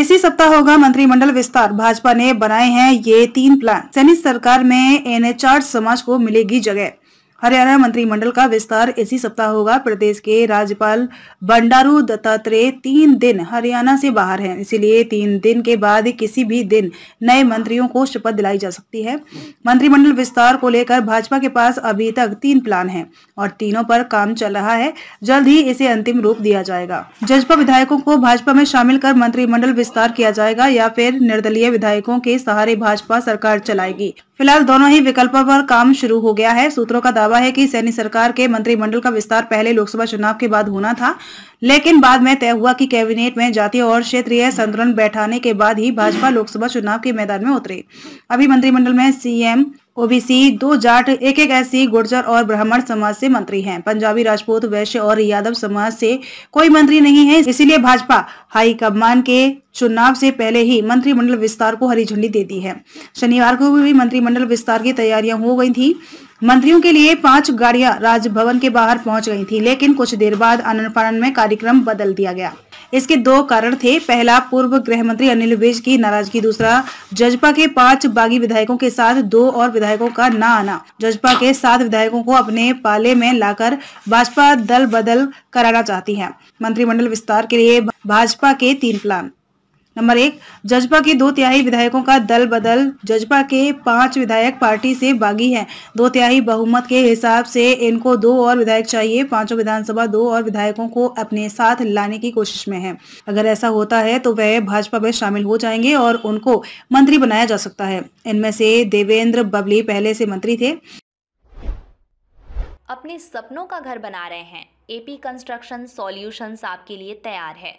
इसी सप्ताह होगा मंत्रिमंडल विस्तार भाजपा ने बनाए हैं ये तीन प्लान सैनिक सरकार में एनएचआर समाज को मिलेगी जगह हरियाणा मंत्रिमंडल का विस्तार इसी सप्ताह होगा प्रदेश के राज्यपाल बंडारू दत्तात्रेय तीन दिन हरियाणा से बाहर हैं इसलिए तीन दिन के बाद किसी भी दिन नए मंत्रियों को शपथ दिलाई जा सकती है मंत्रिमंडल विस्तार को लेकर भाजपा के पास अभी तक तीन प्लान हैं और तीनों पर काम चल रहा है जल्द ही इसे अंतिम रूप दिया जाएगा जजपा विधायकों को भाजपा में शामिल कर मंत्रिमंडल विस्तार किया जाएगा या फिर निर्दलीय विधायकों के सहारे भाजपा सरकार चलाएगी फिलहाल दोनों ही विकल्पों पर काम शुरू हो गया है सूत्रों का दावा दावा है कि सैनी सरकार के मंत्रिमंडल का विस्तार पहले लोकसभा चुनाव के बाद होना था लेकिन बाद में तय हुआ कि कैबिनेट में जातीय और क्षेत्रीय संतुलन बैठाने के बाद ही भाजपा लोकसभा चुनाव के मैदान में उतरे अभी मंत्रिमंडल में सीएम ओबीसी दो जाट एक एक ऐसी गुर्जर और ब्राह्मण समाज से मंत्री हैं पंजाबी राजपूत वैश्य और यादव समाज से कोई मंत्री नहीं है इसीलिए भाजपा हाई कमान के चुनाव से पहले ही मंत्रिमंडल विस्तार को हरी झंडी दे दी है शनिवार को भी मंत्रिमंडल विस्तार की तैयारियां हो गई थी मंत्रियों के लिए पांच गाड़ियां राजभवन के बाहर पहुंच गई थी लेकिन कुछ देर बाद आनंद फानन में कार्यक्रम बदल दिया गया इसके दो कारण थे पहला पूर्व गृह मंत्री अनिल विज की नाराजगी दूसरा जजपा के पांच बागी विधायकों के साथ दो और विधायकों का न आना जजपा के सात विधायकों को अपने पाले में लाकर भाजपा दल बदल कराना चाहती है मंत्रिमंडल विस्तार के लिए भाजपा के तीन प्लान नंबर एक जजपा के दो तिहाई विधायकों का दल बदल जजपा के पांच विधायक पार्टी से बागी हैं दो तिहाई बहुमत के हिसाब से इनको दो और विधायक चाहिए पांचों विधानसभा दो और विधायकों को अपने साथ लाने की कोशिश में है अगर ऐसा होता है तो वह भाजपा में शामिल हो जाएंगे और उनको मंत्री बनाया जा सकता है इनमें से देवेंद्र बबली पहले से मंत्री थे अपने सपनों का घर बना रहे हैं एपी कंस्ट्रक्शन सॉल्यूशंस आपके लिए तैयार है